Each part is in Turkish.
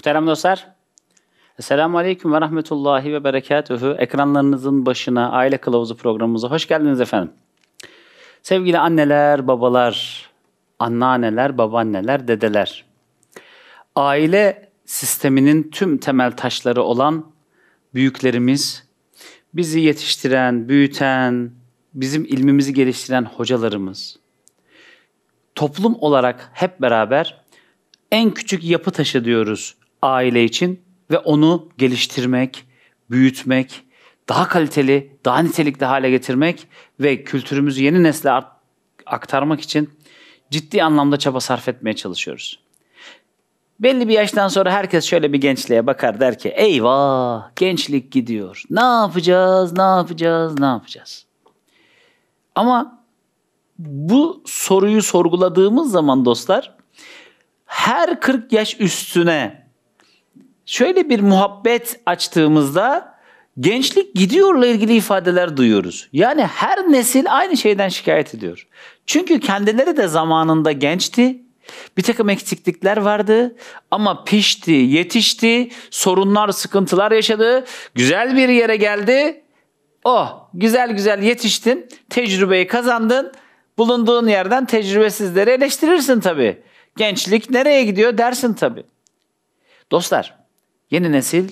Muhterem dostlar, Selamun Aleyküm ve Rahmetullahi ve Berekatühü. Ekranlarınızın başına Aile Kılavuzu programımıza hoş geldiniz efendim. Sevgili anneler, babalar, anneanneler, babaanneler, dedeler. Aile sisteminin tüm temel taşları olan büyüklerimiz, bizi yetiştiren, büyüten, bizim ilmimizi geliştiren hocalarımız. Toplum olarak hep beraber en küçük yapı taşı diyoruz aile için ve onu geliştirmek, büyütmek, daha kaliteli, daha nitelikli hale getirmek ve kültürümüzü yeni nesle aktarmak için ciddi anlamda çaba sarf etmeye çalışıyoruz. Belli bir yaştan sonra herkes şöyle bir gençliğe bakar der ki eyvah gençlik gidiyor. Ne yapacağız, ne yapacağız, ne yapacağız? Ama bu soruyu sorguladığımız zaman dostlar her 40 yaş üstüne şöyle bir muhabbet açtığımızda gençlik gidiyorla ilgili ifadeler duyuyoruz. Yani her nesil aynı şeyden şikayet ediyor. Çünkü kendileri de zamanında gençti. Bir takım eksiklikler vardı ama pişti, yetişti, sorunlar, sıkıntılar yaşadı, güzel bir yere geldi. Oh, güzel güzel yetiştin, tecrübeyi kazandın. Bulunduğun yerden tecrübesizleri eleştirirsin tabii. Gençlik nereye gidiyor dersin tabii. Dostlar, Yeni nesil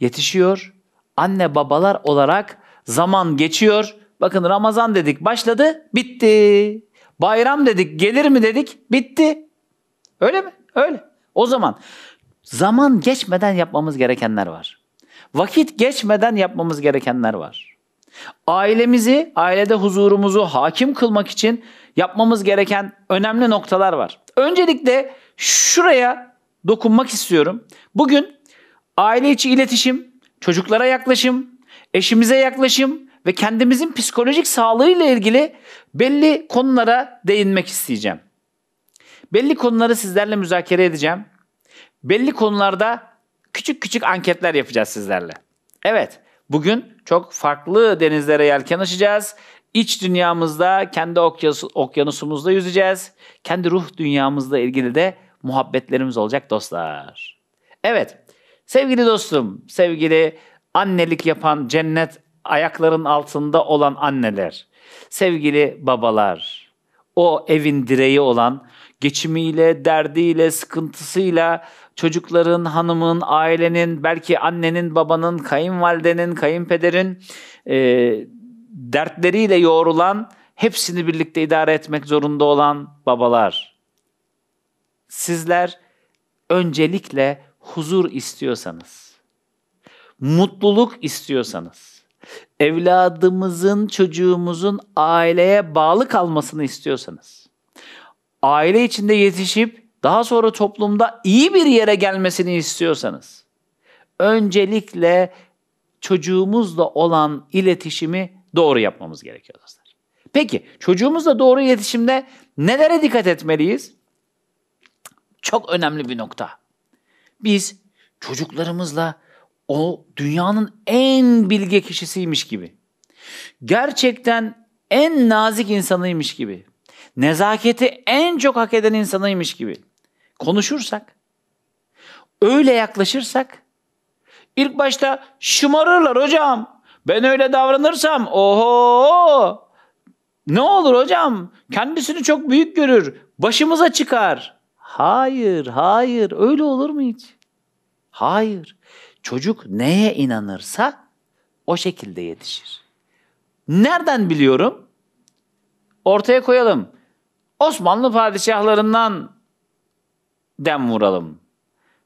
yetişiyor. Anne babalar olarak zaman geçiyor. Bakın Ramazan dedik başladı, bitti. Bayram dedik, gelir mi dedik, bitti. Öyle mi? Öyle. O zaman zaman geçmeden yapmamız gerekenler var. Vakit geçmeden yapmamız gerekenler var. Ailemizi, ailede huzurumuzu hakim kılmak için yapmamız gereken önemli noktalar var. Öncelikle şuraya dokunmak istiyorum. Bugün aile içi iletişim, çocuklara yaklaşım, eşimize yaklaşım ve kendimizin psikolojik sağlığıyla ilgili belli konulara değinmek isteyeceğim. Belli konuları sizlerle müzakere edeceğim. Belli konularda küçük küçük anketler yapacağız sizlerle. Evet, bugün çok farklı denizlere yelken açacağız. İç dünyamızda, kendi okyanusumuzda yüzeceğiz. Kendi ruh dünyamızla ilgili de muhabbetlerimiz olacak dostlar. Evet, Sevgili dostum, sevgili annelik yapan cennet ayakların altında olan anneler, sevgili babalar, o evin direği olan geçimiyle, derdiyle, sıkıntısıyla çocukların, hanımın, ailenin, belki annenin, babanın, kayınvalidenin, kayınpederin e, dertleriyle yoğrulan, hepsini birlikte idare etmek zorunda olan babalar. Sizler öncelikle huzur istiyorsanız, mutluluk istiyorsanız, evladımızın, çocuğumuzun aileye bağlı kalmasını istiyorsanız, aile içinde yetişip daha sonra toplumda iyi bir yere gelmesini istiyorsanız, öncelikle çocuğumuzla olan iletişimi doğru yapmamız gerekiyor dostlar. Peki çocuğumuzla doğru iletişimde nelere dikkat etmeliyiz? Çok önemli bir nokta. Biz çocuklarımızla o dünyanın en bilge kişisiymiş gibi, gerçekten en nazik insanıymış gibi, nezaketi en çok hak eden insanıymış gibi konuşursak, öyle yaklaşırsak, ilk başta şımarırlar hocam. Ben öyle davranırsam oho ne olur hocam kendisini çok büyük görür, başımıza çıkar Hayır, hayır. Öyle olur mu hiç? Hayır. Çocuk neye inanırsa o şekilde yetişir. Nereden biliyorum? Ortaya koyalım. Osmanlı padişahlarından dem vuralım.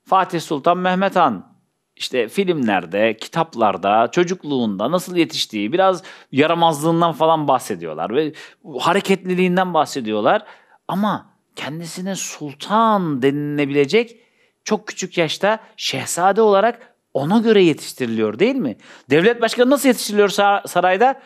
Fatih Sultan Mehmet Han işte filmlerde, kitaplarda, çocukluğunda nasıl yetiştiği, biraz yaramazlığından falan bahsediyorlar ve hareketliliğinden bahsediyorlar. Ama kendisine sultan denilebilecek çok küçük yaşta şehzade olarak ona göre yetiştiriliyor değil mi? Devlet başkanı nasıl yetiştiriliyor sarayda?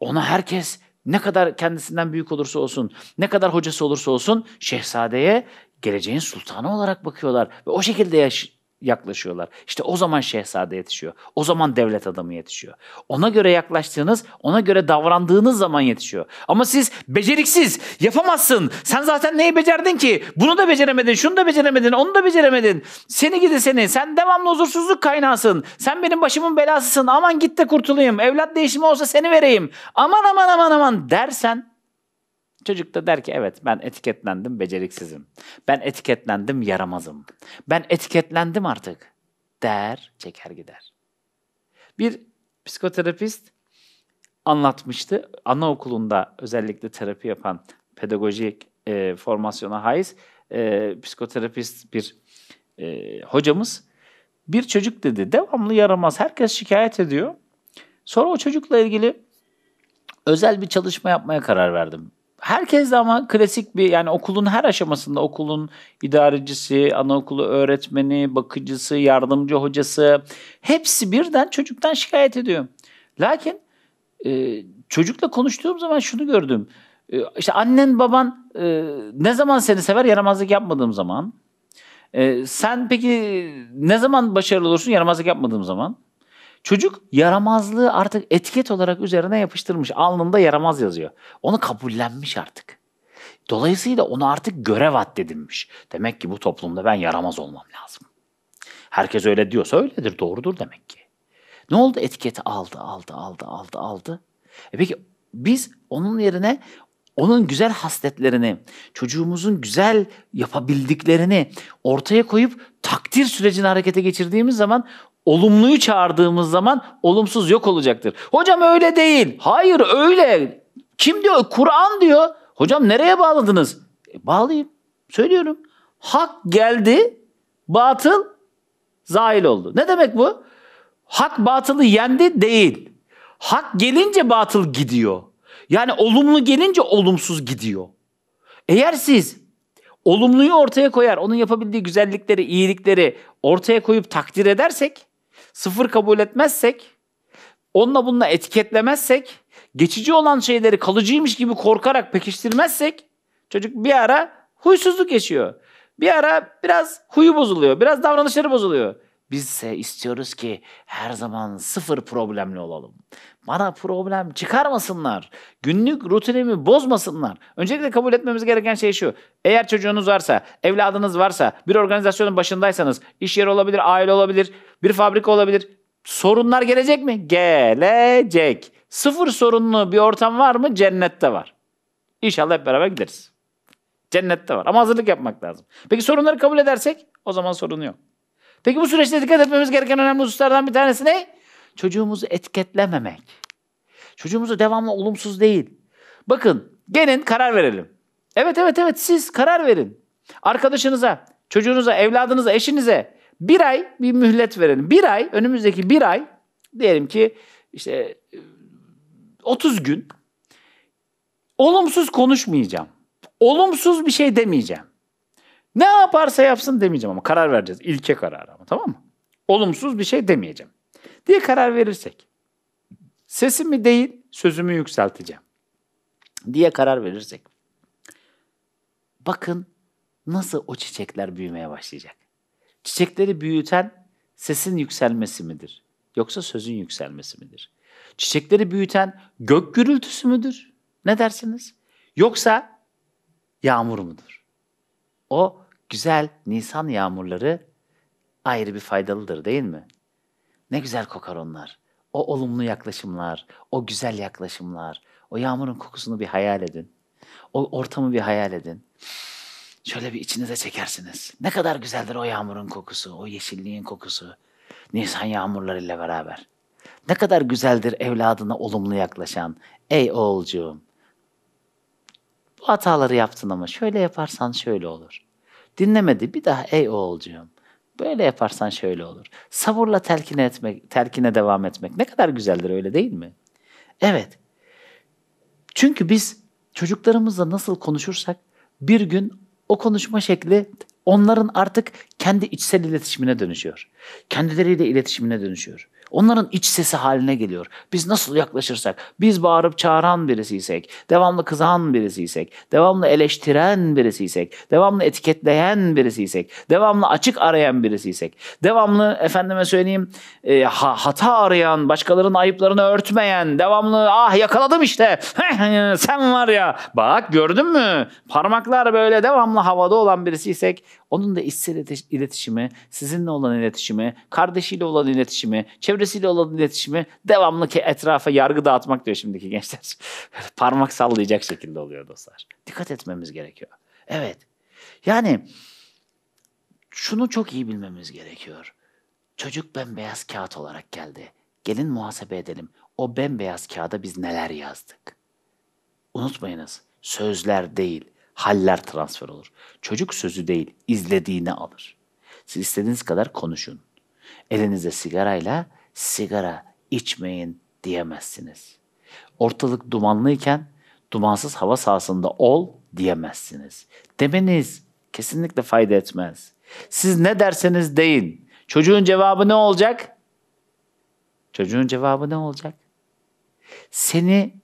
Ona herkes ne kadar kendisinden büyük olursa olsun, ne kadar hocası olursa olsun şehzadeye geleceğin sultanı olarak bakıyorlar ve o şekilde yaş- yaklaşıyorlar. İşte o zaman şehzade yetişiyor. O zaman devlet adamı yetişiyor. Ona göre yaklaştığınız, ona göre davrandığınız zaman yetişiyor. Ama siz beceriksiz, yapamazsın. Sen zaten neyi becerdin ki? Bunu da beceremedin, şunu da beceremedin, onu da beceremedin. Seni gidi seni. Sen devamlı huzursuzluk kaynağısın. Sen benim başımın belasısın. Aman git de kurtulayım. Evlat değişimi olsa seni vereyim. Aman aman aman aman dersen Çocuk da der ki evet ben etiketlendim beceriksizim. Ben etiketlendim yaramazım. Ben etiketlendim artık der çeker gider. Bir psikoterapist anlatmıştı. Anaokulunda özellikle terapi yapan pedagojik e, formasyona haiz e, psikoterapist bir e, hocamız bir çocuk dedi devamlı yaramaz herkes şikayet ediyor. Sonra o çocukla ilgili özel bir çalışma yapmaya karar verdim herkes de ama klasik bir yani okulun her aşamasında okulun idarecisi, anaokulu öğretmeni, bakıcısı, yardımcı hocası hepsi birden çocuktan şikayet ediyor. Lakin e, çocukla konuştuğum zaman şunu gördüm. E, işte annen baban e, ne zaman seni sever yaramazlık yapmadığım zaman. E, sen peki ne zaman başarılı olursun yaramazlık yapmadığım zaman. Çocuk yaramazlığı artık etiket olarak üzerine yapıştırmış. Alnında yaramaz yazıyor. Onu kabullenmiş artık. Dolayısıyla onu artık görev addedilmiş. Demek ki bu toplumda ben yaramaz olmam lazım. Herkes öyle diyorsa öyledir, doğrudur demek ki. Ne oldu? Etiketi aldı, aldı, aldı, aldı, aldı. E peki biz onun yerine onun güzel hasletlerini, çocuğumuzun güzel yapabildiklerini ortaya koyup takdir sürecini harekete geçirdiğimiz zaman Olumluyu çağırdığımız zaman olumsuz yok olacaktır. Hocam öyle değil. Hayır öyle. Kim diyor? Kur'an diyor. Hocam nereye bağladınız? E, bağlayayım. Söylüyorum. Hak geldi, batıl zail oldu. Ne demek bu? Hak batılı yendi değil. Hak gelince batıl gidiyor. Yani olumlu gelince olumsuz gidiyor. Eğer siz olumluyu ortaya koyar, onun yapabildiği güzellikleri, iyilikleri ortaya koyup takdir edersek sıfır kabul etmezsek, onunla bununla etiketlemezsek, geçici olan şeyleri kalıcıymış gibi korkarak pekiştirmezsek çocuk bir ara huysuzluk yaşıyor. Bir ara biraz huyu bozuluyor, biraz davranışları bozuluyor. Biz ise istiyoruz ki her zaman sıfır problemli olalım. Bana problem çıkarmasınlar. Günlük rutinimi bozmasınlar. Öncelikle kabul etmemiz gereken şey şu. Eğer çocuğunuz varsa, evladınız varsa, bir organizasyonun başındaysanız, iş yeri olabilir, aile olabilir, bir fabrika olabilir. Sorunlar gelecek mi? Gelecek. Sıfır sorunlu bir ortam var mı? Cennette var. İnşallah hep beraber gideriz. Cennette var ama hazırlık yapmak lazım. Peki sorunları kabul edersek o zaman sorun yok. Peki bu süreçte dikkat etmemiz gereken önemli hususlardan bir tanesi ne? Çocuğumuzu etiketlememek. Çocuğumuzu devamlı olumsuz değil. Bakın gelin karar verelim. Evet evet evet siz karar verin. Arkadaşınıza, çocuğunuza, evladınıza, eşinize bir ay bir mühlet verelim. Bir ay önümüzdeki bir ay diyelim ki işte 30 e, gün olumsuz konuşmayacağım. Olumsuz bir şey demeyeceğim. Ne yaparsa yapsın demeyeceğim ama karar vereceğiz. İlke karar ama tamam mı? Olumsuz bir şey demeyeceğim diye karar verirsek. Sesimi değil sözümü yükselteceğim diye karar verirsek. Bakın nasıl o çiçekler büyümeye başlayacak. Çiçekleri büyüten sesin yükselmesi midir? Yoksa sözün yükselmesi midir? Çiçekleri büyüten gök gürültüsü müdür? Ne dersiniz? Yoksa yağmur mudur? O güzel Nisan yağmurları ayrı bir faydalıdır değil mi? Ne güzel kokar onlar. O olumlu yaklaşımlar, o güzel yaklaşımlar, o yağmurun kokusunu bir hayal edin. O ortamı bir hayal edin. Şöyle bir içinize çekersiniz. Ne kadar güzeldir o yağmurun kokusu, o yeşilliğin kokusu. Nisan yağmurlarıyla beraber. Ne kadar güzeldir evladına olumlu yaklaşan. Ey oğulcuğum. Bu hataları yaptın ama şöyle yaparsan şöyle olur. Dinlemedi bir daha ey oğulcuğum. Böyle yaparsan şöyle olur. Sabırla telkin etmek, telkine devam etmek ne kadar güzeldir öyle değil mi? Evet. Çünkü biz çocuklarımızla nasıl konuşursak bir gün o konuşma şekli onların artık kendi içsel iletişimine dönüşüyor. Kendileriyle iletişimine dönüşüyor. Onların iç sesi haline geliyor. Biz nasıl yaklaşırsak, biz bağırıp çağıran birisiysek, devamlı kızan birisiysek, devamlı eleştiren birisiysek, devamlı etiketleyen birisiysek, devamlı açık arayan birisiysek, devamlı efendime söyleyeyim e, ha, hata arayan, başkalarının ayıplarını örtmeyen, devamlı ah yakaladım işte, sen var ya, bak gördün mü? Parmaklar böyle devamlı havada olan birisiysek onun da içsel iletişimi, sizinle olan iletişimi, kardeşiyle olan iletişimi, çevre çevresiyle olan iletişimi devamlı ki etrafa yargı dağıtmak diyor şimdiki gençler. Parmak sallayacak şekilde oluyor dostlar. Dikkat etmemiz gerekiyor. Evet. Yani şunu çok iyi bilmemiz gerekiyor. Çocuk bembeyaz kağıt olarak geldi. Gelin muhasebe edelim. O bembeyaz kağıda biz neler yazdık? Unutmayınız. Sözler değil, haller transfer olur. Çocuk sözü değil, izlediğini alır. Siz istediğiniz kadar konuşun. Elinizde sigarayla sigara içmeyin diyemezsiniz. Ortalık dumanlıyken dumansız hava sahasında ol diyemezsiniz. Demeniz kesinlikle fayda etmez. Siz ne derseniz deyin. Çocuğun cevabı ne olacak? Çocuğun cevabı ne olacak? Seni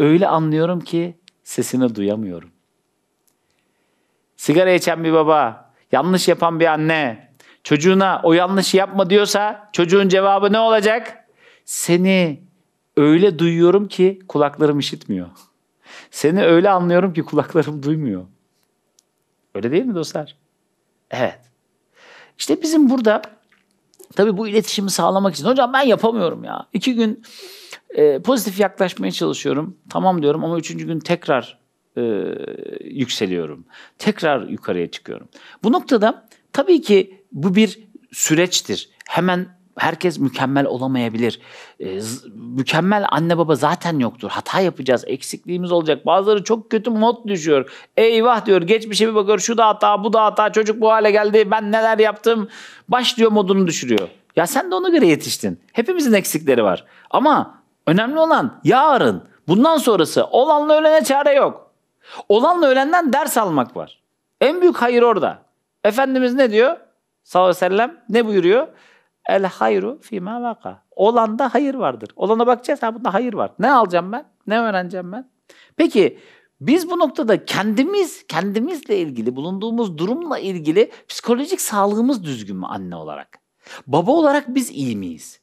öyle anlıyorum ki sesini duyamıyorum. Sigara içen bir baba, yanlış yapan bir anne, çocuğuna o yanlışı yapma diyorsa çocuğun cevabı ne olacak? Seni öyle duyuyorum ki kulaklarım işitmiyor. Seni öyle anlıyorum ki kulaklarım duymuyor. Öyle değil mi dostlar? Evet. İşte bizim burada tabii bu iletişimi sağlamak için hocam ben yapamıyorum ya. İki gün e, pozitif yaklaşmaya çalışıyorum. Tamam diyorum ama üçüncü gün tekrar e, yükseliyorum. Tekrar yukarıya çıkıyorum. Bu noktada tabii ki bu bir süreçtir. Hemen herkes mükemmel olamayabilir. E, mükemmel anne baba zaten yoktur. Hata yapacağız, eksikliğimiz olacak. Bazıları çok kötü mod düşüyor. Eyvah diyor, geçmişe bir bakıyor. Şu da hata, bu da hata. Çocuk bu hale geldi. Ben neler yaptım? Başlıyor modunu düşürüyor. Ya sen de ona göre yetiştin. Hepimizin eksikleri var. Ama önemli olan yarın, bundan sonrası olanla ölene çare yok. Olanla ölenden ders almak var. En büyük hayır orada. Efendimiz ne diyor? sallallahu aleyhi ve sellem ne buyuruyor? El hayru fîmâ vaka. Olanda hayır vardır. Olana bakacağız. Ha bunda hayır var. Ne alacağım ben? Ne öğreneceğim ben? Peki biz bu noktada kendimiz, kendimizle ilgili, bulunduğumuz durumla ilgili psikolojik sağlığımız düzgün mü anne olarak? Baba olarak biz iyi miyiz?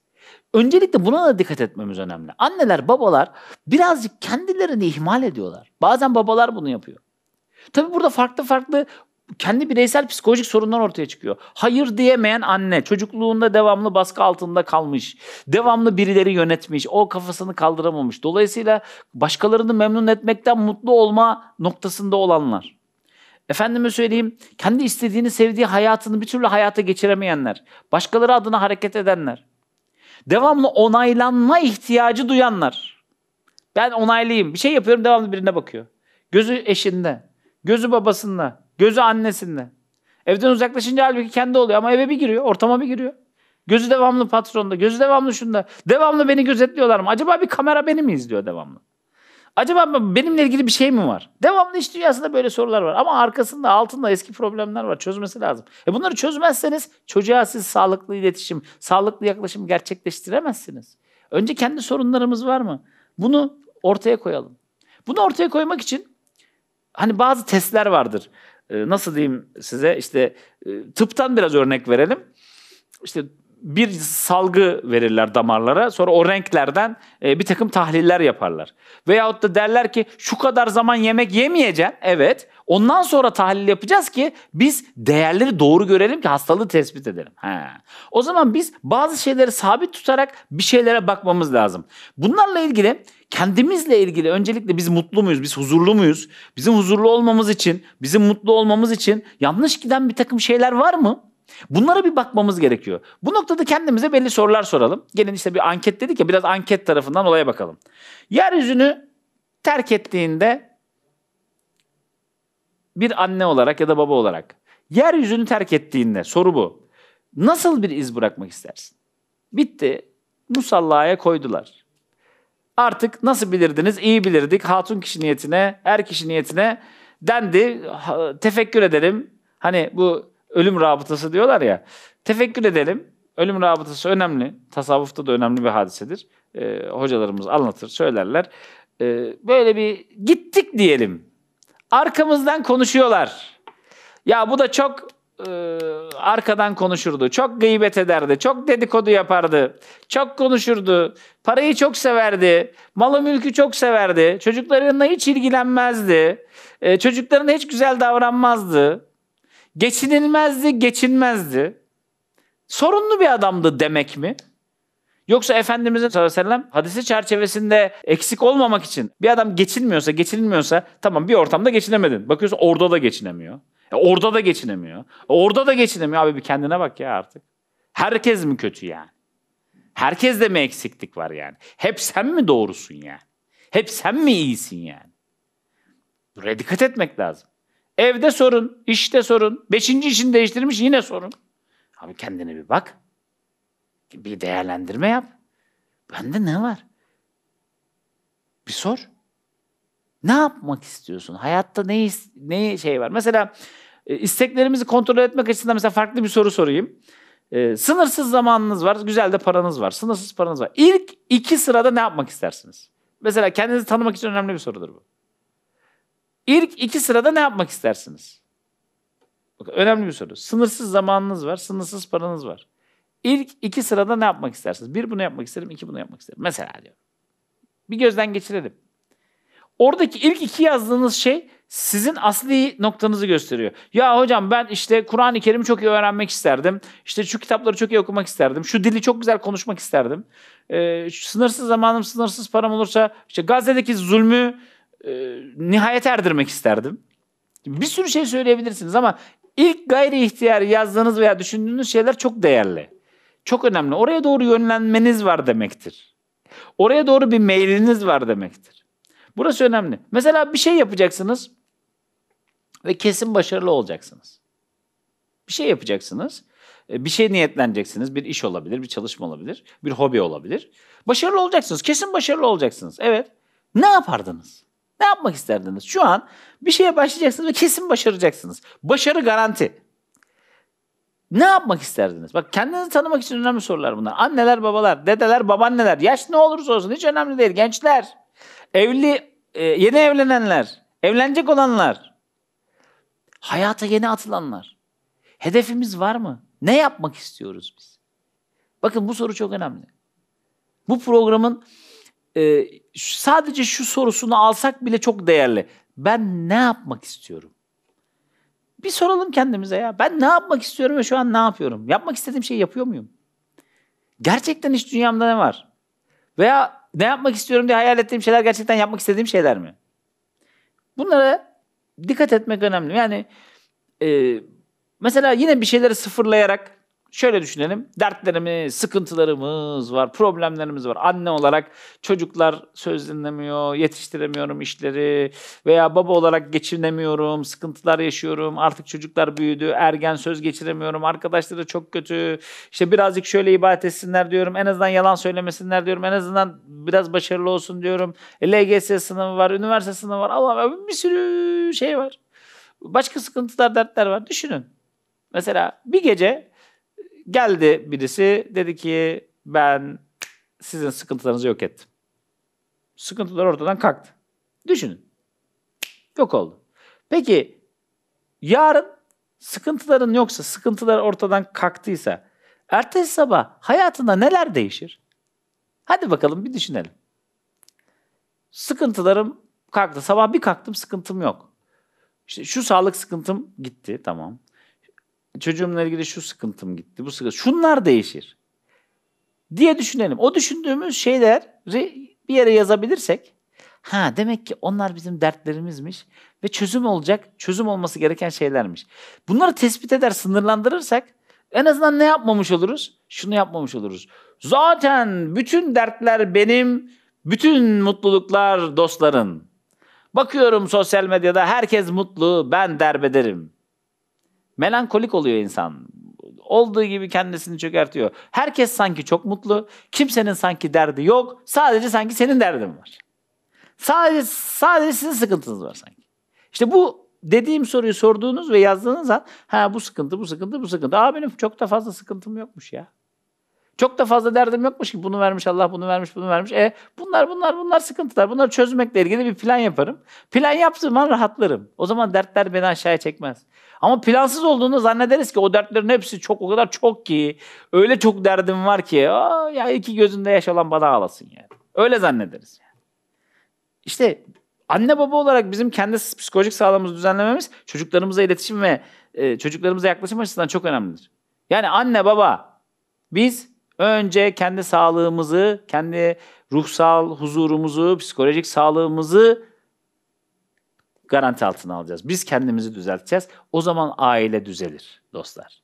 Öncelikle buna da dikkat etmemiz önemli. Anneler, babalar birazcık kendilerini ihmal ediyorlar. Bazen babalar bunu yapıyor. Tabi burada farklı farklı kendi bireysel psikolojik sorunlar ortaya çıkıyor. Hayır diyemeyen anne çocukluğunda devamlı baskı altında kalmış. Devamlı birileri yönetmiş. O kafasını kaldıramamış. Dolayısıyla başkalarını memnun etmekten mutlu olma noktasında olanlar. Efendime söyleyeyim, kendi istediğini, sevdiği hayatını bir türlü hayata geçiremeyenler, başkaları adına hareket edenler, devamlı onaylanma ihtiyacı duyanlar. Ben onaylıyım, bir şey yapıyorum devamlı birine bakıyor. Gözü eşinde, gözü babasında, Gözü annesinde. Evden uzaklaşınca halbuki kendi oluyor ama eve bir giriyor, ortama bir giriyor. Gözü devamlı patronda, gözü devamlı şunda. Devamlı beni gözetliyorlar mı? Acaba bir kamera beni mi izliyor devamlı? Acaba benimle ilgili bir şey mi var? Devamlı iş dünyasında böyle sorular var. Ama arkasında altında eski problemler var. Çözmesi lazım. E bunları çözmezseniz çocuğa siz sağlıklı iletişim, sağlıklı yaklaşım gerçekleştiremezsiniz. Önce kendi sorunlarımız var mı? Bunu ortaya koyalım. Bunu ortaya koymak için hani bazı testler vardır. Ee, nasıl diyeyim size işte e, tıptan biraz örnek verelim. İşte bir salgı verirler damarlara. Sonra o renklerden e, bir takım tahliller yaparlar. Veyahut da derler ki şu kadar zaman yemek yemeyeceksin. Evet. Ondan sonra tahlil yapacağız ki biz değerleri doğru görelim ki hastalığı tespit edelim. He. O zaman biz bazı şeyleri sabit tutarak bir şeylere bakmamız lazım. Bunlarla ilgili kendimizle ilgili öncelikle biz mutlu muyuz, biz huzurlu muyuz? Bizim huzurlu olmamız için, bizim mutlu olmamız için yanlış giden bir takım şeyler var mı? Bunlara bir bakmamız gerekiyor. Bu noktada kendimize belli sorular soralım. Gelin işte bir anket dedik ya biraz anket tarafından olaya bakalım. Yeryüzünü terk ettiğinde bir anne olarak ya da baba olarak yeryüzünü terk ettiğinde soru bu. Nasıl bir iz bırakmak istersin? Bitti. Musallaya koydular. Artık nasıl bilirdiniz? İyi bilirdik. Hatun kişi niyetine, er kişi niyetine dendi. Tefekkür edelim. Hani bu ölüm rabıtası diyorlar ya. Tefekkür edelim. Ölüm rabıtası önemli. Tasavvufta da önemli bir hadisedir. E, hocalarımız anlatır, söylerler. E, böyle bir gittik diyelim. Arkamızdan konuşuyorlar. Ya bu da çok e, arkadan konuşurdu. Çok gıybet ederdi. Çok dedikodu yapardı. Çok konuşurdu. Parayı çok severdi. Malı mülkü çok severdi. Çocuklarına hiç ilgilenmezdi. E, çocuklarına hiç güzel davranmazdı. Geçinilmezdi, geçinmezdi. Sorunlu bir adamdı demek mi? Yoksa Efendimiz'in sallallahu aleyhi ve sellem hadisi çerçevesinde eksik olmamak için bir adam geçinmiyorsa, geçinilmiyorsa tamam bir ortamda geçinemedin. Bakıyorsun orada da geçinemiyor. E, orada da geçinemiyor. E, orada da geçinemiyor. Abi bir kendine bak ya artık. Herkes mi kötü yani? Herkes de mi eksiklik var yani? Hep sen mi doğrusun yani? Hep sen mi iyisin yani? Buraya dikkat etmek lazım. Evde sorun, işte sorun. Beşinci işini değiştirmiş yine sorun. Abi kendine bir bak. Bir değerlendirme yap. Bende ne var? Bir sor. Ne yapmak istiyorsun? Hayatta ne, ne şey var? Mesela e, isteklerimizi kontrol etmek açısından mesela farklı bir soru sorayım. E, sınırsız zamanınız var, güzel de paranız var. Sınırsız paranız var. İlk iki sırada ne yapmak istersiniz? Mesela kendinizi tanımak için önemli bir sorudur bu. İlk iki sırada ne yapmak istersiniz? Bakın, önemli bir soru. Sınırsız zamanınız var, sınırsız paranız var. İlk iki sırada ne yapmak istersiniz? Bir bunu yapmak isterim, iki bunu yapmak isterim. Mesela diyorum. Bir gözden geçirelim. Oradaki ilk iki yazdığınız şey sizin asli noktanızı gösteriyor. Ya hocam ben işte Kur'an-ı Kerim'i çok iyi öğrenmek isterdim. İşte şu kitapları çok iyi okumak isterdim. Şu dili çok güzel konuşmak isterdim. Ee, sınırsız zamanım, sınırsız param olursa işte Gazze'deki zulmü e, nihayet erdirmek isterdim. Bir sürü şey söyleyebilirsiniz ama ilk gayri ihtiyar yazdığınız veya düşündüğünüz şeyler çok değerli. Çok önemli. Oraya doğru yönlenmeniz var demektir. Oraya doğru bir meyliniz var demektir. Burası önemli. Mesela bir şey yapacaksınız ve kesin başarılı olacaksınız. Bir şey yapacaksınız. E, bir şey niyetleneceksiniz. Bir iş olabilir, bir çalışma olabilir, bir hobi olabilir. Başarılı olacaksınız. Kesin başarılı olacaksınız. Evet. Ne yapardınız? Ne yapmak isterdiniz? Şu an bir şeye başlayacaksınız ve kesin başaracaksınız. Başarı garanti. Ne yapmak isterdiniz? Bak kendinizi tanımak için önemli sorular bunlar. Anneler, babalar, dedeler, babaanneler. Yaş ne olursa olsun hiç önemli değil. Gençler, evli, e, yeni evlenenler, evlenecek olanlar, hayata yeni atılanlar. Hedefimiz var mı? Ne yapmak istiyoruz biz? Bakın bu soru çok önemli. Bu programın e, sadece şu sorusunu alsak bile çok değerli. Ben ne yapmak istiyorum? Bir soralım kendimize ya. Ben ne yapmak istiyorum ve şu an ne yapıyorum? Yapmak istediğim şeyi yapıyor muyum? Gerçekten iş dünyamda ne var? Veya ne yapmak istiyorum diye hayal ettiğim şeyler gerçekten yapmak istediğim şeyler mi? Bunlara dikkat etmek önemli. Yani e, mesela yine bir şeyleri sıfırlayarak şöyle düşünelim. Dertlerimiz, sıkıntılarımız var, problemlerimiz var. Anne olarak çocuklar söz dinlemiyor, yetiştiremiyorum işleri veya baba olarak geçinemiyorum, sıkıntılar yaşıyorum. Artık çocuklar büyüdü, ergen söz geçiremiyorum, arkadaşları da çok kötü. İşte birazcık şöyle ibadet etsinler diyorum, en azından yalan söylemesinler diyorum, en azından biraz başarılı olsun diyorum. E, LGS sınavı var, üniversite sınavı var, Allah Allah'ım bir sürü şey var. Başka sıkıntılar, dertler var. Düşünün. Mesela bir gece Geldi birisi dedi ki ben sizin sıkıntılarınızı yok ettim. Sıkıntılar ortadan kalktı. Düşünün. Yok oldu. Peki yarın sıkıntıların yoksa, sıkıntılar ortadan kalktıysa ertesi sabah hayatında neler değişir? Hadi bakalım bir düşünelim. Sıkıntılarım kalktı. Sabah bir kalktım sıkıntım yok. İşte şu sağlık sıkıntım gitti tamam çocuğumla ilgili şu sıkıntım gitti, bu sıkıntı. Şunlar değişir diye düşünelim. O düşündüğümüz şeyleri bir yere yazabilirsek ha demek ki onlar bizim dertlerimizmiş ve çözüm olacak, çözüm olması gereken şeylermiş. Bunları tespit eder, sınırlandırırsak en azından ne yapmamış oluruz? Şunu yapmamış oluruz. Zaten bütün dertler benim, bütün mutluluklar dostların. Bakıyorum sosyal medyada herkes mutlu, ben derbederim. Melankolik oluyor insan. Olduğu gibi kendisini çökertiyor. Herkes sanki çok mutlu. Kimsenin sanki derdi yok. Sadece sanki senin derdin var. Sadece sadece sizin sıkıntınız var sanki. İşte bu dediğim soruyu sorduğunuz ve yazdığınız an ha bu sıkıntı bu sıkıntı bu sıkıntı. Aa benim çok da fazla sıkıntım yokmuş ya. Çok da fazla derdim yokmuş ki bunu vermiş Allah, bunu vermiş, bunu vermiş. E bunlar bunlar bunlar sıkıntılar. Bunları çözmekle ilgili bir plan yaparım. Plan yaptığım an rahatlarım. O zaman dertler beni aşağıya çekmez. Ama plansız olduğunu zannederiz ki o dertlerin hepsi çok o kadar çok ki öyle çok derdim var ki aa, ya iki gözünde yaş olan bana ağlasın yani. Öyle zannederiz yani. İşte anne baba olarak bizim kendi psikolojik sağlığımızı düzenlememiz çocuklarımıza iletişim ve e, çocuklarımıza yaklaşım açısından çok önemlidir. Yani anne baba biz Önce kendi sağlığımızı, kendi ruhsal huzurumuzu, psikolojik sağlığımızı garanti altına alacağız. Biz kendimizi düzelteceğiz. O zaman aile düzelir dostlar.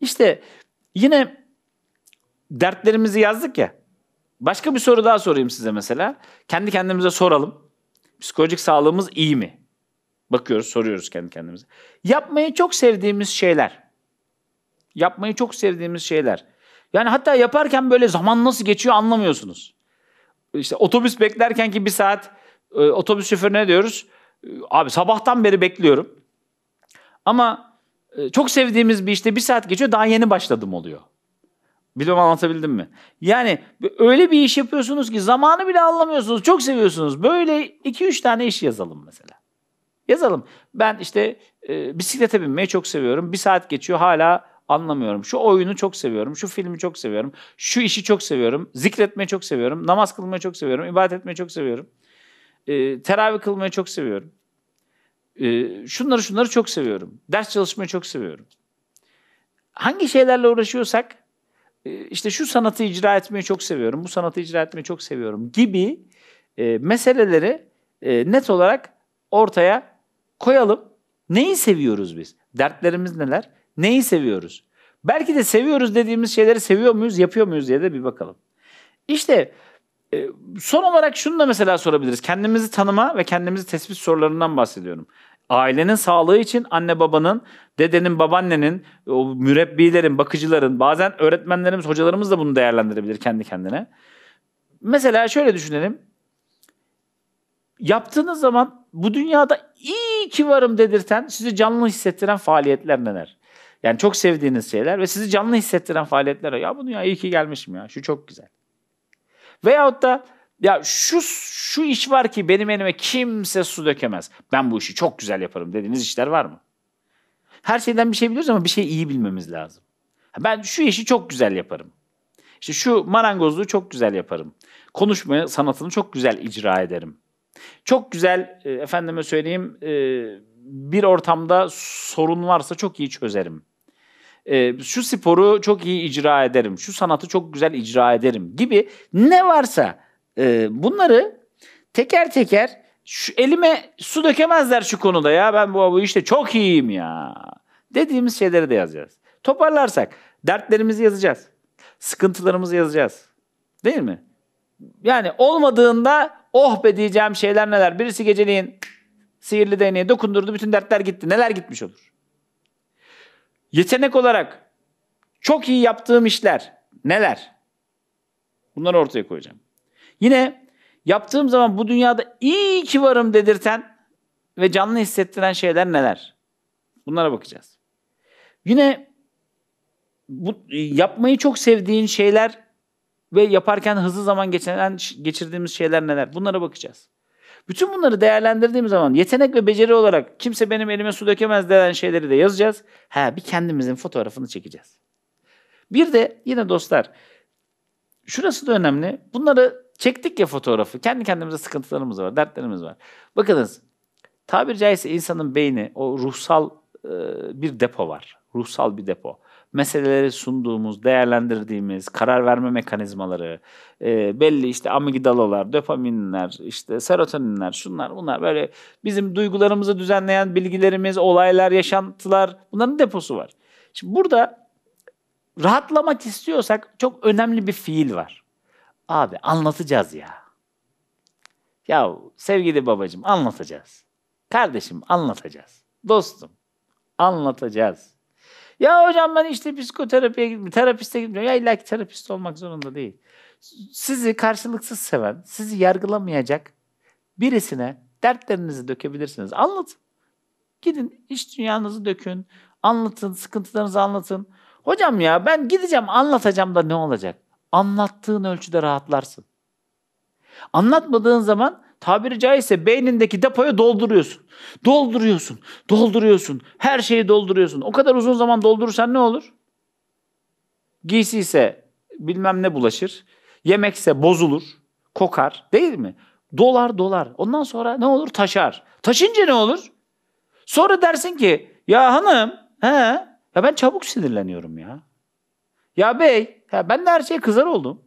İşte yine dertlerimizi yazdık ya. Başka bir soru daha sorayım size mesela. Kendi kendimize soralım. Psikolojik sağlığımız iyi mi? Bakıyoruz, soruyoruz kendi kendimize. Yapmayı çok sevdiğimiz şeyler. Yapmayı çok sevdiğimiz şeyler. Yani hatta yaparken böyle zaman nasıl geçiyor anlamıyorsunuz. İşte otobüs beklerken ki bir saat e, otobüs şoförüne diyoruz. E, abi sabahtan beri bekliyorum. Ama e, çok sevdiğimiz bir işte bir saat geçiyor daha yeni başladım oluyor. Bilmem anlatabildim mi? Yani öyle bir iş yapıyorsunuz ki zamanı bile anlamıyorsunuz. Çok seviyorsunuz. Böyle iki üç tane iş yazalım mesela. Yazalım. Ben işte e, bisiklete binmeyi çok seviyorum. Bir saat geçiyor hala anlamıyorum. Şu oyunu çok seviyorum, şu filmi çok seviyorum, şu işi çok seviyorum, zikretmeyi çok seviyorum, namaz kılmayı çok seviyorum, ibadet etmeyi çok seviyorum. E, teravih kılmayı çok seviyorum. E, şunları şunları çok seviyorum. Ders çalışmayı çok seviyorum. Hangi şeylerle uğraşıyorsak e, işte şu sanatı icra etmeyi çok seviyorum, bu sanatı icra etmeyi çok seviyorum gibi e, meseleleri e, net olarak ortaya koyalım. Neyi seviyoruz biz? Dertlerimiz neler? Neyi seviyoruz? Belki de seviyoruz dediğimiz şeyleri seviyor muyuz, yapıyor muyuz diye de bir bakalım. İşte e, son olarak şunu da mesela sorabiliriz. Kendimizi tanıma ve kendimizi tespit sorularından bahsediyorum. Ailenin sağlığı için anne babanın, dedenin, babaannenin, o mürebbilerin, bakıcıların, bazen öğretmenlerimiz, hocalarımız da bunu değerlendirebilir kendi kendine. Mesela şöyle düşünelim. Yaptığınız zaman bu dünyada iyi ki varım dedirten, sizi canlı hissettiren faaliyetler neler? Yani çok sevdiğiniz şeyler ve sizi canlı hissettiren faaliyetler. Ya bunu ya iyi ki gelmişim ya. Şu çok güzel. Veyahut da ya şu şu iş var ki benim elime kimse su dökemez. Ben bu işi çok güzel yaparım dediğiniz işler var mı? Her şeyden bir şey biliyoruz ama bir şey iyi bilmemiz lazım. Ben şu işi çok güzel yaparım. İşte şu marangozluğu çok güzel yaparım. Konuşma sanatını çok güzel icra ederim. Çok güzel e, efendime söyleyeyim e, bir ortamda sorun varsa çok iyi çözerim. Ee, şu sporu çok iyi icra ederim, şu sanatı çok güzel icra ederim gibi ne varsa e, bunları teker teker şu elime su dökemezler şu konuda ya ben bu, bu işte çok iyiyim ya dediğimiz şeyleri de yazacağız. Toparlarsak dertlerimizi yazacağız. Sıkıntılarımızı yazacağız. Değil mi? Yani olmadığında oh be diyeceğim şeyler neler. Birisi geceliğin sihirli değneğe dokundurdu bütün dertler gitti. Neler gitmiş olur? Yetenek olarak çok iyi yaptığım işler neler? Bunları ortaya koyacağım. Yine yaptığım zaman bu dünyada iyi ki varım dedirten ve canlı hissettiren şeyler neler? Bunlara bakacağız. Yine bu, yapmayı çok sevdiğin şeyler ve yaparken hızlı zaman geçiren, geçirdiğimiz şeyler neler? Bunlara bakacağız. Bütün bunları değerlendirdiğim zaman yetenek ve beceri olarak kimse benim elime su dökemez denen şeyleri de yazacağız. Ha bir kendimizin fotoğrafını çekeceğiz. Bir de yine dostlar şurası da önemli. Bunları çektik ya fotoğrafı. Kendi kendimize sıkıntılarımız var, dertlerimiz var. Bakınız tabiri caizse insanın beyni o ruhsal e, bir depo var. Ruhsal bir depo meseleleri sunduğumuz, değerlendirdiğimiz, karar verme mekanizmaları, e, belli işte amigdalolar, dopaminler, işte serotoninler, şunlar bunlar böyle bizim duygularımızı düzenleyen bilgilerimiz, olaylar, yaşantılar bunların deposu var. Şimdi burada rahatlamak istiyorsak çok önemli bir fiil var. Abi anlatacağız ya. Ya sevgili babacım anlatacağız. Kardeşim anlatacağız. Dostum anlatacağız. Ya hocam ben işte psikoterapiye gitmiyorum, terapiste gitmiyorum. Ya illa ki terapist olmak zorunda değil. Sizi karşılıksız seven, sizi yargılamayacak birisine dertlerinizi dökebilirsiniz. Anlatın. Gidin iş dünyanızı dökün. Anlatın, sıkıntılarınızı anlatın. Hocam ya ben gideceğim anlatacağım da ne olacak? Anlattığın ölçüde rahatlarsın. Anlatmadığın zaman tabiri caizse beynindeki depoyu dolduruyorsun. Dolduruyorsun, dolduruyorsun. Her şeyi dolduruyorsun. O kadar uzun zaman doldurursan ne olur? Giysi ise bilmem ne bulaşır. Yemekse bozulur, kokar değil mi? Dolar dolar. Ondan sonra ne olur? Taşar. Taşınca ne olur? Sonra dersin ki ya hanım he, ya ben çabuk sinirleniyorum ya. Ya bey ya ben de her şeye kızar oldum.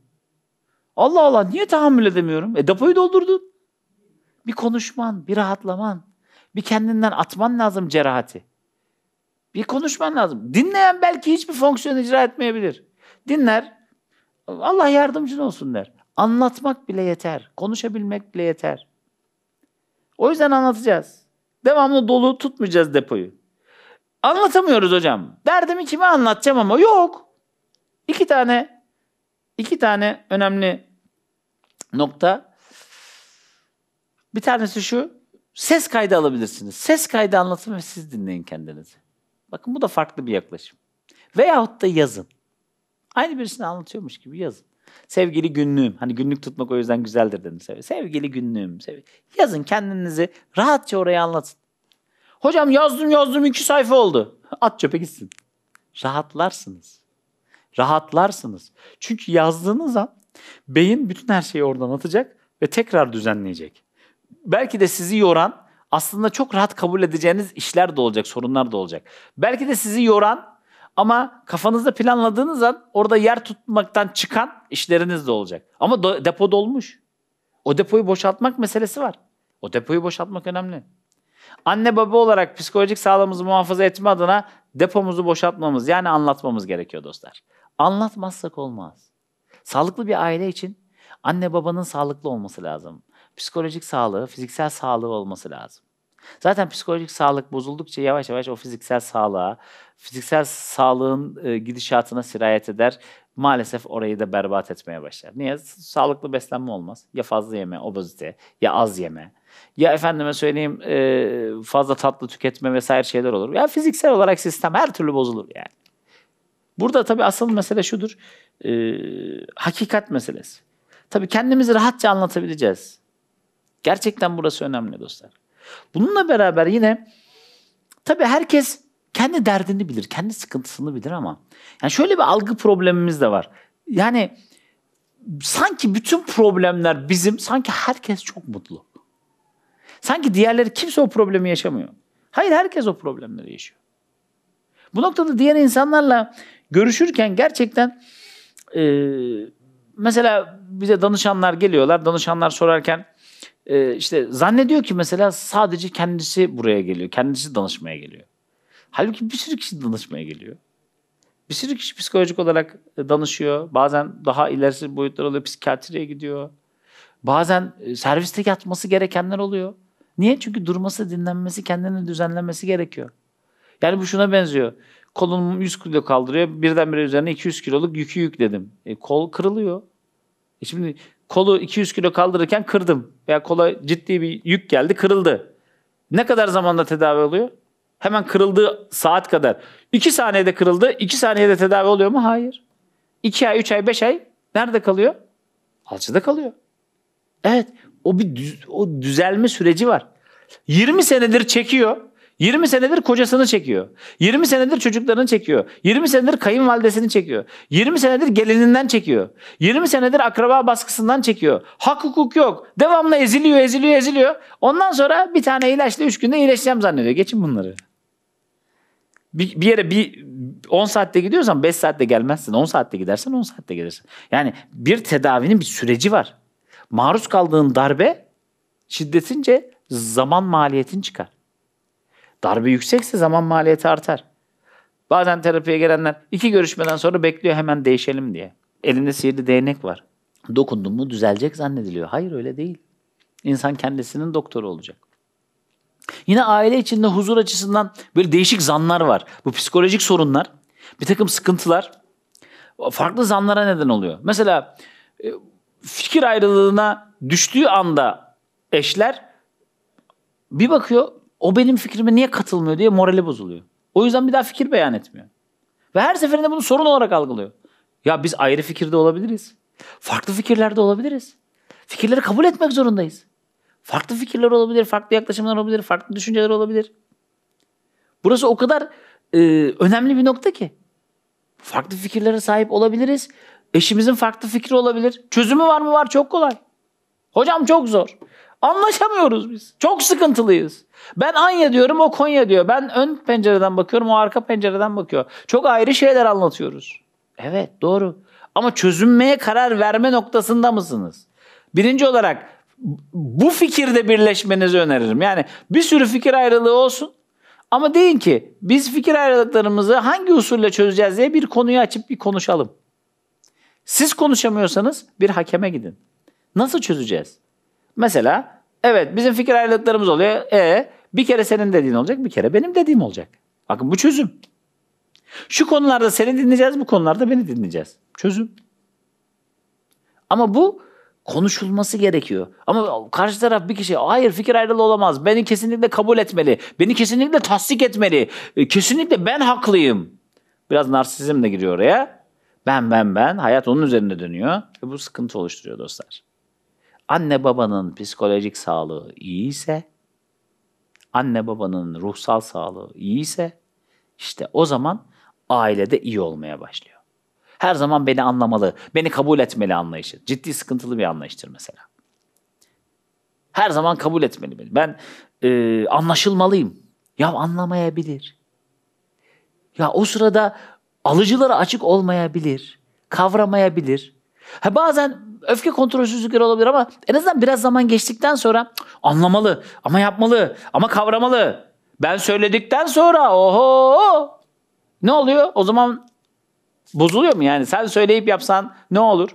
Allah Allah niye tahammül edemiyorum? E depoyu doldurdun. Bir konuşman, bir rahatlaman, bir kendinden atman lazım cerahati. Bir konuşman lazım. Dinleyen belki hiçbir fonksiyon icra etmeyebilir. Dinler, Allah yardımcın olsun der. Anlatmak bile yeter. Konuşabilmek bile yeter. O yüzden anlatacağız. Devamlı dolu tutmayacağız depoyu. Anlatamıyoruz hocam. Derdimi kime anlatacağım ama yok. İki tane iki tane önemli nokta bir tanesi şu, ses kaydı alabilirsiniz. Ses kaydı anlatın ve siz dinleyin kendinizi. Bakın bu da farklı bir yaklaşım. Veyahut da yazın. Aynı birisini anlatıyormuş gibi yazın. Sevgili günlüğüm. Hani günlük tutmak o yüzden güzeldir dedim. Sevgili günlüğüm. Sevgili. Yazın kendinizi rahatça oraya anlatın. Hocam yazdım yazdım iki sayfa oldu. At çöpe gitsin. Rahatlarsınız. Rahatlarsınız. Çünkü yazdığınız an beyin bütün her şeyi oradan atacak ve tekrar düzenleyecek belki de sizi yoran aslında çok rahat kabul edeceğiniz işler de olacak, sorunlar da olacak. Belki de sizi yoran ama kafanızda planladığınız an orada yer tutmaktan çıkan işleriniz de olacak. Ama do- depo dolmuş. O depoyu boşaltmak meselesi var. O depoyu boşaltmak önemli. Anne baba olarak psikolojik sağlığımızı muhafaza etme adına depomuzu boşaltmamız yani anlatmamız gerekiyor dostlar. Anlatmazsak olmaz. Sağlıklı bir aile için anne babanın sağlıklı olması lazım psikolojik sağlığı, fiziksel sağlığı olması lazım. Zaten psikolojik sağlık bozuldukça yavaş yavaş o fiziksel sağlığa, fiziksel sağlığın e, gidişatına sirayet eder. Maalesef orayı da berbat etmeye başlar. Niye? Sağlıklı beslenme olmaz. Ya fazla yeme, obezite, ya az yeme. Ya efendime söyleyeyim e, fazla tatlı tüketme vesaire şeyler olur. Ya fiziksel olarak sistem her türlü bozulur yani. Burada tabii asıl mesele şudur. E, hakikat meselesi. Tabii kendimizi rahatça anlatabileceğiz. Gerçekten burası önemli dostlar. Bununla beraber yine tabii herkes kendi derdini bilir, kendi sıkıntısını bilir ama yani şöyle bir algı problemimiz de var. Yani sanki bütün problemler bizim, sanki herkes çok mutlu. Sanki diğerleri kimse o problemi yaşamıyor. Hayır herkes o problemleri yaşıyor. Bu noktada diğer insanlarla görüşürken gerçekten e, mesela bize danışanlar geliyorlar. Danışanlar sorarken e, işte zannediyor ki mesela sadece kendisi buraya geliyor. Kendisi danışmaya geliyor. Halbuki bir sürü kişi danışmaya geliyor. Bir sürü kişi psikolojik olarak e, danışıyor. Bazen daha ilerisi boyutlar oluyor. Psikiyatriye gidiyor. Bazen e, serviste yatması gerekenler oluyor. Niye? Çünkü durması, dinlenmesi, kendini düzenlenmesi gerekiyor. Yani bu şuna benziyor. Kolum 100 kilo kaldırıyor. Birdenbire üzerine 200 kiloluk yükü yükledim. E, kol kırılıyor. E şimdi Kolu 200 kilo kaldırırken kırdım veya kola ciddi bir yük geldi kırıldı. Ne kadar zamanda tedavi oluyor? Hemen kırıldığı saat kadar. 2 saniyede kırıldı. 2 saniyede tedavi oluyor mu? Hayır. 2 ay, 3 ay, 5 ay nerede kalıyor? Alçıda kalıyor. Evet. O bir düz, o düzelme süreci var. 20 senedir çekiyor. 20 senedir kocasını çekiyor. 20 senedir çocuklarını çekiyor. 20 senedir kayınvalidesini çekiyor. 20 senedir gelininden çekiyor. 20 senedir akraba baskısından çekiyor. Hak hukuk yok. Devamlı eziliyor, eziliyor, eziliyor. Ondan sonra bir tane ilaçla 3 günde iyileşeceğim zannediyor. Geçin bunları. Bir, bir yere bir 10 saatte gidiyorsan 5 saatte gelmezsin. 10 saatte gidersen 10 saatte gelirsin. Yani bir tedavinin bir süreci var. Maruz kaldığın darbe şiddetince zaman maliyetin çıkar. Darbe yüksekse zaman maliyeti artar. Bazen terapiye gelenler iki görüşmeden sonra bekliyor hemen değişelim diye. Elinde sihirli değnek var. Dokundun mu düzelecek zannediliyor. Hayır öyle değil. İnsan kendisinin doktoru olacak. Yine aile içinde huzur açısından böyle değişik zanlar var. Bu psikolojik sorunlar, bir takım sıkıntılar farklı zanlara neden oluyor. Mesela e, fikir ayrılığına düştüğü anda eşler bir bakıyor o benim fikrime niye katılmıyor diye morali bozuluyor. O yüzden bir daha fikir beyan etmiyor. Ve her seferinde bunu sorun olarak algılıyor. Ya biz ayrı fikirde olabiliriz. Farklı fikirlerde olabiliriz. Fikirleri kabul etmek zorundayız. Farklı fikirler olabilir, farklı yaklaşımlar olabilir, farklı düşünceler olabilir. Burası o kadar e, önemli bir nokta ki. Farklı fikirlere sahip olabiliriz. Eşimizin farklı fikri olabilir. Çözümü var mı var çok kolay. Hocam çok zor. Anlaşamıyoruz biz. Çok sıkıntılıyız. Ben Anya diyorum, o Konya diyor. Ben ön pencereden bakıyorum, o arka pencereden bakıyor. Çok ayrı şeyler anlatıyoruz. Evet, doğru. Ama çözünmeye karar verme noktasında mısınız? Birinci olarak bu fikirde birleşmenizi öneririm. Yani bir sürü fikir ayrılığı olsun. Ama deyin ki biz fikir ayrılıklarımızı hangi usulle çözeceğiz diye bir konuyu açıp bir konuşalım. Siz konuşamıyorsanız bir hakeme gidin. Nasıl çözeceğiz? Mesela Evet bizim fikir ayrılıklarımız oluyor. E bir kere senin dediğin olacak, bir kere benim dediğim olacak. Bakın bu çözüm. Şu konularda seni dinleyeceğiz, bu konularda beni dinleyeceğiz. Çözüm. Ama bu konuşulması gerekiyor. Ama karşı taraf bir kişi hayır fikir ayrılığı olamaz. Beni kesinlikle kabul etmeli. Beni kesinlikle tasdik etmeli. E, kesinlikle ben haklıyım. Biraz narsizm de giriyor oraya. Ben ben ben hayat onun üzerinde dönüyor ve bu sıkıntı oluşturuyor dostlar anne babanın psikolojik sağlığı iyi ise, anne babanın ruhsal sağlığı iyi ise, işte o zaman ailede iyi olmaya başlıyor. Her zaman beni anlamalı, beni kabul etmeli anlayışı. Ciddi sıkıntılı bir anlayıştır mesela. Her zaman kabul etmeli beni. Ben e, anlaşılmalıyım. Ya anlamayabilir. Ya o sırada alıcılara açık olmayabilir, kavramayabilir. Ha bazen öfke kontrolsüzlükleri olabilir ama en azından biraz zaman geçtikten sonra anlamalı ama yapmalı ama kavramalı. Ben söyledikten sonra oho ne oluyor? O zaman bozuluyor mu yani? Sen söyleyip yapsan ne olur?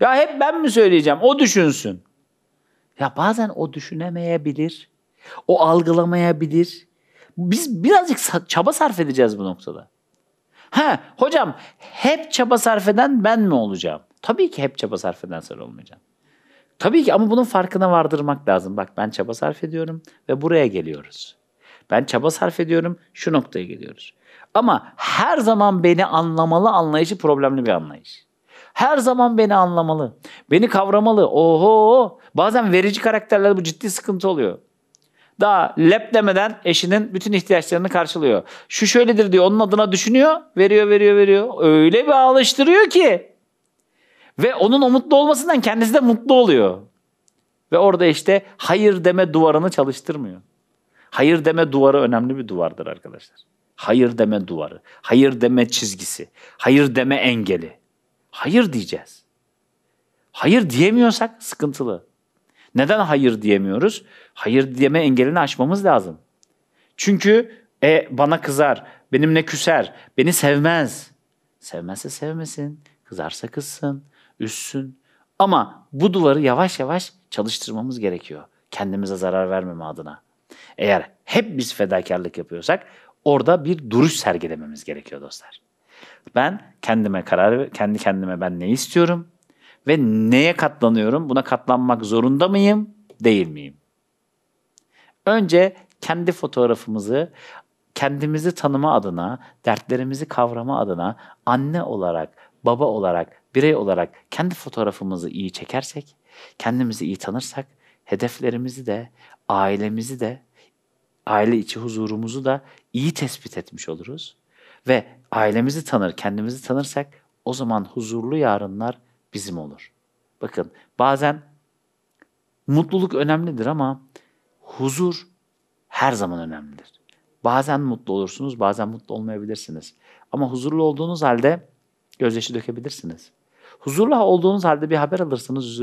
Ya hep ben mi söyleyeceğim? O düşünsün. Ya bazen o düşünemeyebilir. O algılamayabilir. Biz birazcık çaba sarf edeceğiz bu noktada. Ha hocam hep çaba sarf eden ben mi olacağım? Tabii ki hep çaba sarf eden sarı olmayacaksın. Tabii ki ama bunun farkına vardırmak lazım. Bak ben çaba sarf ediyorum ve buraya geliyoruz. Ben çaba sarf ediyorum, şu noktaya geliyoruz. Ama her zaman beni anlamalı anlayışı problemli bir anlayış. Her zaman beni anlamalı, beni kavramalı. Oho! Bazen verici karakterlerde bu ciddi sıkıntı oluyor. Daha lep demeden eşinin bütün ihtiyaçlarını karşılıyor. Şu şöyledir diyor, onun adına düşünüyor, veriyor, veriyor, veriyor. Öyle bir alıştırıyor ki ve onun o mutlu olmasından kendisi de mutlu oluyor. Ve orada işte hayır deme duvarını çalıştırmıyor. Hayır deme duvarı önemli bir duvardır arkadaşlar. Hayır deme duvarı, hayır deme çizgisi, hayır deme engeli. Hayır diyeceğiz. Hayır diyemiyorsak sıkıntılı. Neden hayır diyemiyoruz? Hayır deme engelini aşmamız lazım. Çünkü e, bana kızar, benimle küser, beni sevmez. Sevmezse sevmesin, kızarsa kızsın üssün. Ama bu duvarı yavaş yavaş çalıştırmamız gerekiyor. Kendimize zarar vermeme adına. Eğer hep biz fedakarlık yapıyorsak orada bir duruş sergilememiz gerekiyor dostlar. Ben kendime karar kendi kendime ben ne istiyorum ve neye katlanıyorum? Buna katlanmak zorunda mıyım, değil miyim? Önce kendi fotoğrafımızı kendimizi tanıma adına, dertlerimizi kavrama adına anne olarak, baba olarak birey olarak kendi fotoğrafımızı iyi çekersek, kendimizi iyi tanırsak, hedeflerimizi de, ailemizi de, aile içi huzurumuzu da iyi tespit etmiş oluruz. Ve ailemizi tanır, kendimizi tanırsak o zaman huzurlu yarınlar bizim olur. Bakın bazen mutluluk önemlidir ama huzur her zaman önemlidir. Bazen mutlu olursunuz, bazen mutlu olmayabilirsiniz. Ama huzurlu olduğunuz halde gözyaşı dökebilirsiniz. Huzurlu olduğunuz halde bir haber alırsanız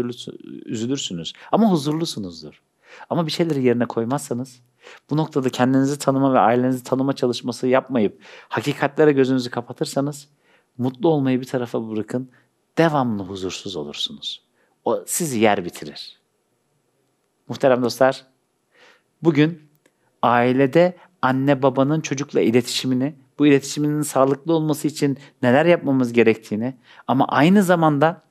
üzülürsünüz. Ama huzurlusunuzdur. Ama bir şeyleri yerine koymazsanız, bu noktada kendinizi tanıma ve ailenizi tanıma çalışması yapmayıp hakikatlere gözünüzü kapatırsanız, mutlu olmayı bir tarafa bırakın, devamlı huzursuz olursunuz. O sizi yer bitirir. Muhterem dostlar, bugün ailede anne babanın çocukla iletişimini bu iletişiminin sağlıklı olması için neler yapmamız gerektiğini ama aynı zamanda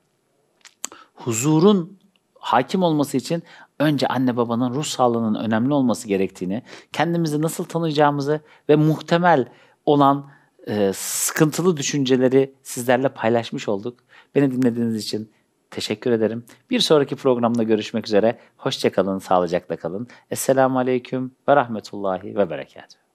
huzurun hakim olması için önce anne babanın ruh sağlığının önemli olması gerektiğini, kendimizi nasıl tanıyacağımızı ve muhtemel olan e, sıkıntılı düşünceleri sizlerle paylaşmış olduk. Beni dinlediğiniz için teşekkür ederim. Bir sonraki programda görüşmek üzere. Hoşçakalın, sağlıcakla kalın. Esselamu Aleyküm ve Rahmetullahi ve Berekatuhu.